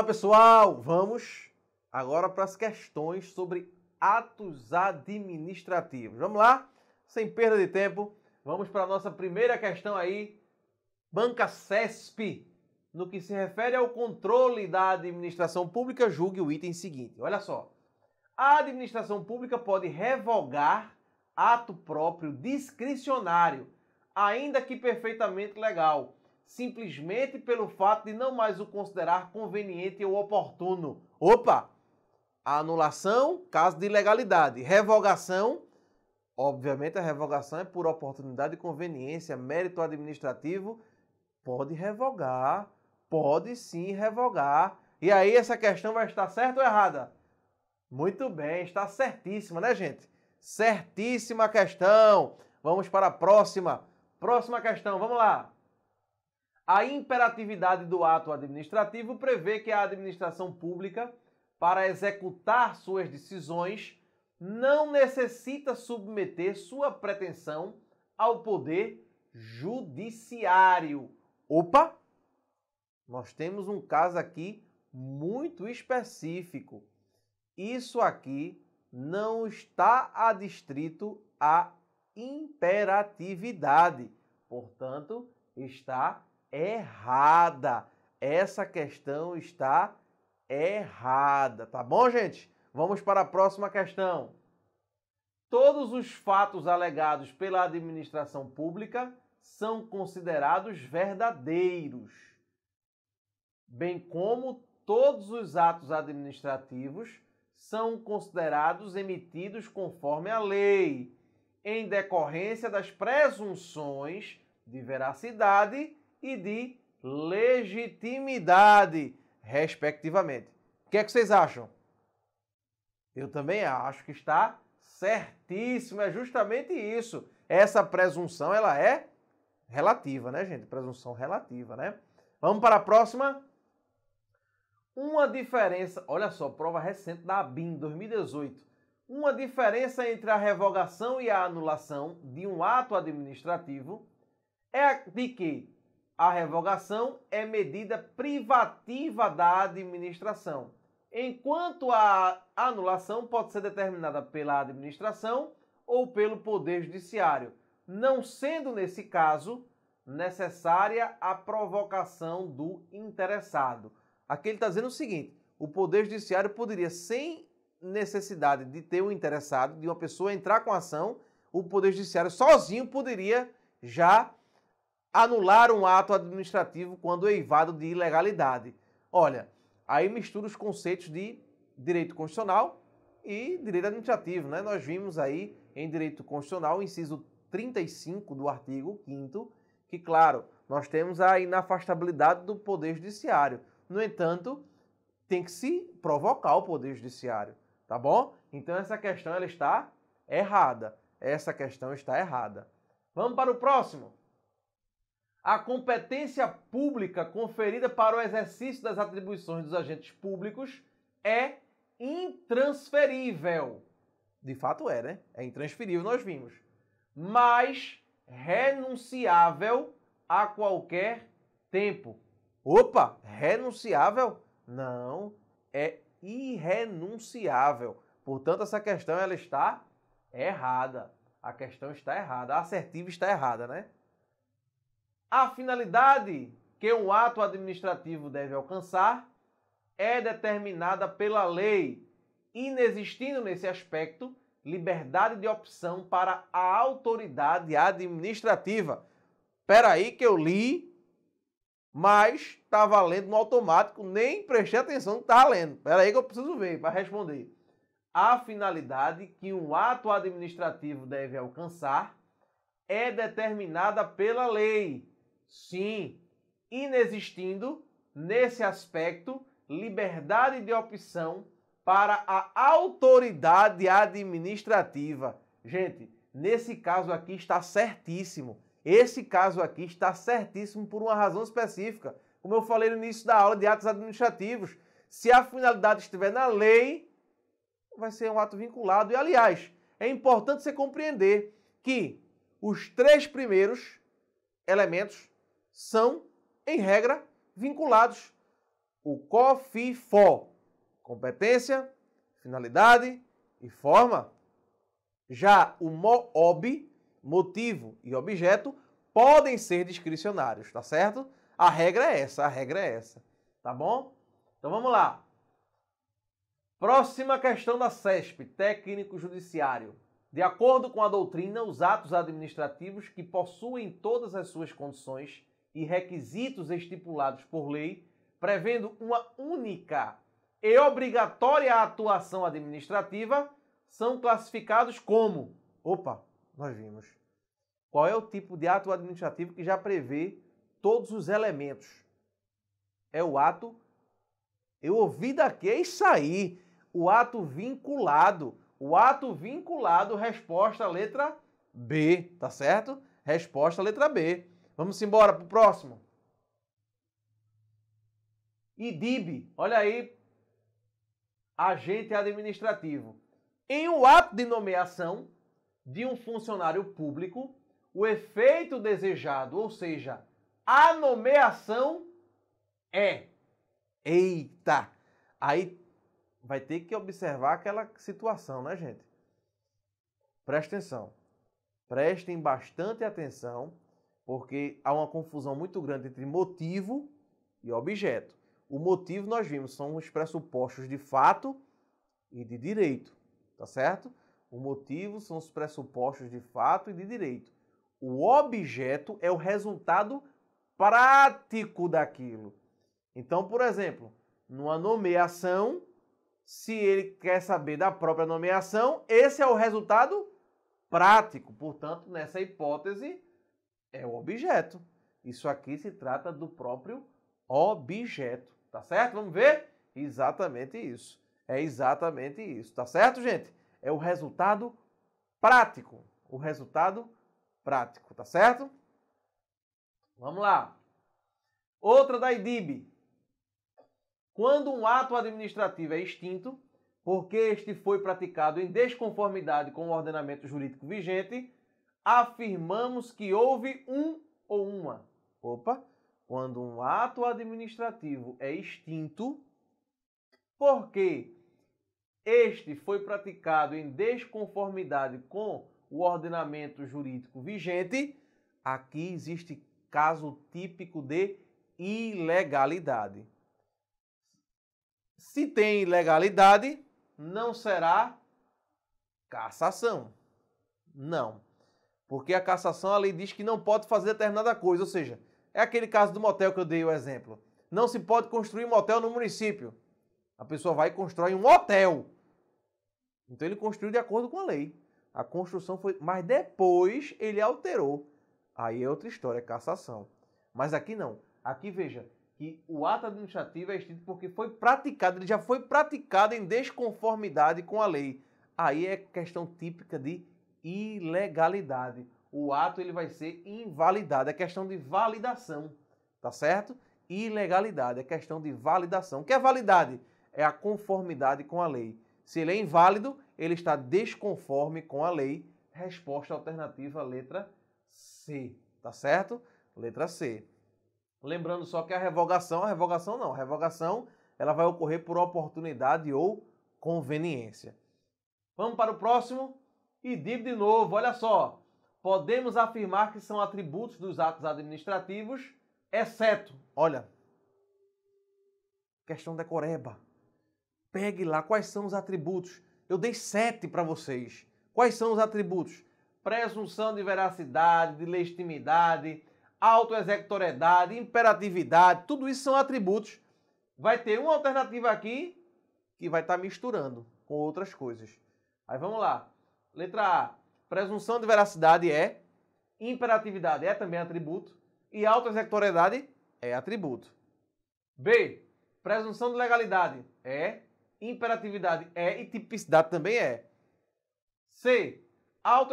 Olá, pessoal! Vamos agora para as questões sobre atos administrativos. Vamos lá? Sem perda de tempo, vamos para a nossa primeira questão aí. Banca CESP, no que se refere ao controle da administração pública, julgue o item seguinte. Olha só. A administração pública pode revogar ato próprio discricionário, ainda que perfeitamente legal simplesmente pelo fato de não mais o considerar conveniente ou oportuno. Opa! Anulação, caso de ilegalidade. Revogação, obviamente a revogação é por oportunidade e conveniência, mérito administrativo, pode revogar, pode sim revogar. E aí essa questão vai estar certa ou errada? Muito bem, está certíssima, né, gente? Certíssima questão. Vamos para a próxima. Próxima questão, vamos lá. A imperatividade do ato administrativo prevê que a administração pública, para executar suas decisões, não necessita submeter sua pretensão ao poder judiciário. Opa! Nós temos um caso aqui muito específico. Isso aqui não está adstrito à imperatividade, portanto, está errada. Essa questão está errada, tá bom, gente? Vamos para a próxima questão. Todos os fatos alegados pela administração pública são considerados verdadeiros, bem como todos os atos administrativos são considerados emitidos conforme a lei, em decorrência das presunções de veracidade e de legitimidade, respectivamente. O que é que vocês acham? Eu também acho que está certíssimo, é justamente isso. Essa presunção, ela é relativa, né, gente? Presunção relativa, né? Vamos para a próxima. Uma diferença, olha só, prova recente da ABIN 2018. Uma diferença entre a revogação e a anulação de um ato administrativo é de que a revogação é medida privativa da administração, enquanto a anulação pode ser determinada pela administração ou pelo Poder Judiciário, não sendo, nesse caso, necessária a provocação do interessado. Aqui ele está dizendo o seguinte: o Poder Judiciário poderia, sem necessidade de ter um interessado, de uma pessoa entrar com ação, o Poder Judiciário sozinho poderia já anular um ato administrativo quando eivado de ilegalidade. Olha, aí mistura os conceitos de direito constitucional e direito administrativo, né? Nós vimos aí em direito constitucional, inciso 35 do artigo 5 que claro, nós temos a inafastabilidade do poder judiciário. No entanto, tem que se provocar o poder judiciário, tá bom? Então essa questão ela está errada. Essa questão está errada. Vamos para o próximo a competência pública conferida para o exercício das atribuições dos agentes públicos é intransferível. De fato é, né? É intransferível, nós vimos. Mas renunciável a qualquer tempo. Opa, renunciável? Não, é irrenunciável. Portanto, essa questão ela está errada. A questão está errada, a assertiva está errada, né? A finalidade que um ato administrativo deve alcançar é determinada pela lei, inexistindo nesse aspecto liberdade de opção para a autoridade administrativa. Peraí que eu li, mas está valendo no automático, nem prestei atenção que está lendo. Peraí que eu preciso ver para responder. A finalidade que um ato administrativo deve alcançar é determinada pela lei, Sim, inexistindo, nesse aspecto, liberdade de opção para a autoridade administrativa. Gente, nesse caso aqui está certíssimo. Esse caso aqui está certíssimo por uma razão específica. Como eu falei no início da aula de atos administrativos, se a finalidade estiver na lei, vai ser um ato vinculado. E, aliás, é importante você compreender que os três primeiros elementos são, em regra, vinculados o COFIFO, competência, finalidade e forma. Já o MOOB, motivo e objeto, podem ser discricionários, tá certo? A regra é essa, a regra é essa, tá bom? Então vamos lá. Próxima questão da CESP, técnico judiciário. De acordo com a doutrina, os atos administrativos que possuem todas as suas condições e requisitos estipulados por lei, prevendo uma única e obrigatória atuação administrativa, são classificados como. Opa, nós vimos. Qual é o tipo de ato administrativo que já prevê todos os elementos? É o ato. Eu ouvi daqui, é isso aí. O ato vinculado. O ato vinculado, resposta letra B, tá certo? Resposta letra B. Vamos embora pro próximo. IDIB, olha aí, agente administrativo. Em um ato de nomeação de um funcionário público, o efeito desejado, ou seja, a nomeação é. Eita! Aí vai ter que observar aquela situação, né, gente? Presta atenção. Prestem bastante atenção porque há uma confusão muito grande entre motivo e objeto. O motivo, nós vimos, são os pressupostos de fato e de direito, tá certo? O motivo são os pressupostos de fato e de direito. O objeto é o resultado prático daquilo. Então, por exemplo, numa nomeação, se ele quer saber da própria nomeação, esse é o resultado prático. Portanto, nessa hipótese, é o objeto. Isso aqui se trata do próprio objeto, tá certo? Vamos ver? Exatamente isso. É exatamente isso, tá certo, gente? É o resultado prático. O resultado prático, tá certo? Vamos lá. Outra da IDIB. Quando um ato administrativo é extinto, porque este foi praticado em desconformidade com o ordenamento jurídico vigente, afirmamos que houve um ou uma. Opa! Quando um ato administrativo é extinto, porque este foi praticado em desconformidade com o ordenamento jurídico vigente, aqui existe caso típico de ilegalidade. Se tem ilegalidade, não será cassação. Não. Porque a cassação, a lei diz que não pode fazer determinada coisa, ou seja, é aquele caso do motel que eu dei o exemplo. Não se pode construir motel no município. A pessoa vai e constrói um hotel. Então ele construiu de acordo com a lei. A construção foi. Mas depois ele alterou. Aí é outra história, é cassação. Mas aqui não. Aqui veja que o ato administrativo é extinto porque foi praticado, ele já foi praticado em desconformidade com a lei. Aí é questão típica de ilegalidade. O ato ele vai ser invalidado. É questão de validação, tá certo? Ilegalidade é questão de validação. O que é validade? É a conformidade com a lei. Se ele é inválido, ele está desconforme com a lei. Resposta alternativa, letra C, tá certo? Letra C. Lembrando só que a revogação, a revogação não, a revogação ela vai ocorrer por oportunidade ou conveniência. Vamos para o próximo? e dívida de novo, olha só. Podemos afirmar que são atributos dos atos administrativos, exceto, olha, questão da coreba. Pegue lá quais são os atributos. Eu dei sete para vocês. Quais são os atributos? Presunção de veracidade, de legitimidade, autoexecutoriedade, imperatividade, tudo isso são atributos. Vai ter uma alternativa aqui que vai estar tá misturando com outras coisas. Aí vamos lá. Letra A. Presunção de veracidade é. Imperatividade é também atributo. E executoriedade é atributo. B. Presunção de legalidade é. Imperatividade é e tipicidade também é. C.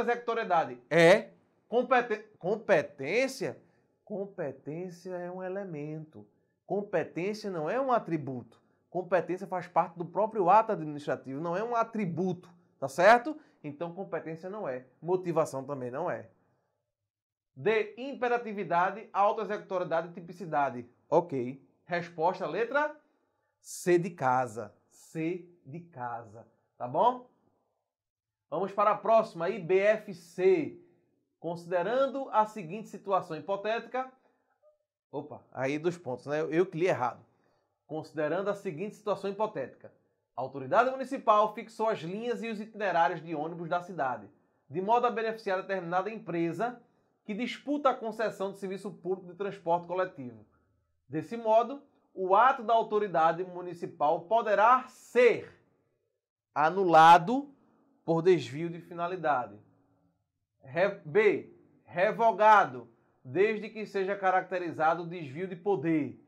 executoriedade é. Competen competência? Competência é um elemento. Competência não é um atributo. Competência faz parte do próprio ato administrativo, não é um atributo. Tá certo? Então competência não é, motivação também não é. D. Imperatividade, autoexecutoriedade e tipicidade. Ok. Resposta, letra C de casa. C de casa. Tá bom? Vamos para a próxima, IBFC. Considerando a seguinte situação hipotética. Opa, aí dos pontos, né? Eu, eu que li errado. Considerando a seguinte situação hipotética. A autoridade municipal fixou as linhas e os itinerários de ônibus da cidade, de modo a beneficiar determinada empresa que disputa a concessão de serviço público de transporte coletivo. Desse modo, o ato da autoridade municipal poderá ser anulado por desvio de finalidade. B. Revogado, desde que seja caracterizado o desvio de poder.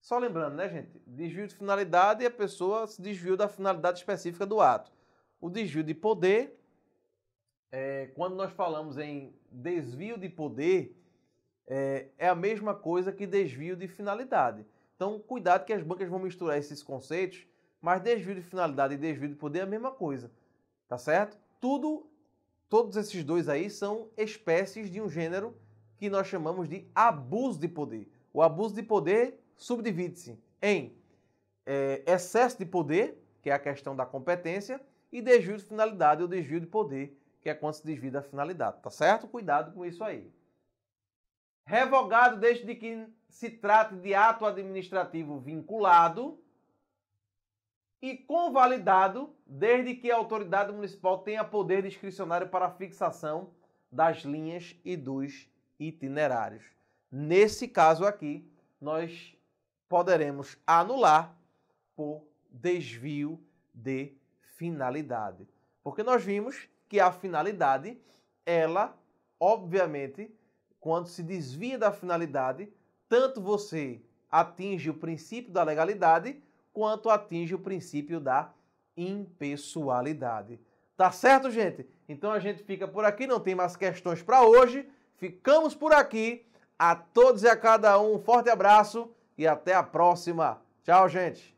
Só lembrando, né, gente? Desvio de finalidade e a pessoa se desviou da finalidade específica do ato. O desvio de poder, é, quando nós falamos em desvio de poder, é, é a mesma coisa que desvio de finalidade. Então, cuidado que as bancas vão misturar esses conceitos, mas desvio de finalidade e desvio de poder é a mesma coisa, tá certo? Tudo, todos esses dois aí são espécies de um gênero que nós chamamos de abuso de poder. O abuso de poder subdivide-se em é, excesso de poder, que é a questão da competência, e desvio de finalidade ou desvio de poder, que é quando se desvia da finalidade. Tá certo? Cuidado com isso aí. Revogado desde que se trate de ato administrativo vinculado e convalidado desde que a autoridade municipal tenha poder discricionário para a fixação das linhas e dos itinerários. Nesse caso aqui, nós poderemos anular por desvio de finalidade. Porque nós vimos que a finalidade, ela, obviamente, quando se desvia da finalidade, tanto você atinge o princípio da legalidade quanto atinge o princípio da impessoalidade. Tá certo, gente? Então a gente fica por aqui, não tem mais questões para hoje. Ficamos por aqui. A todos e a cada um, um forte abraço e até a próxima. Tchau, gente!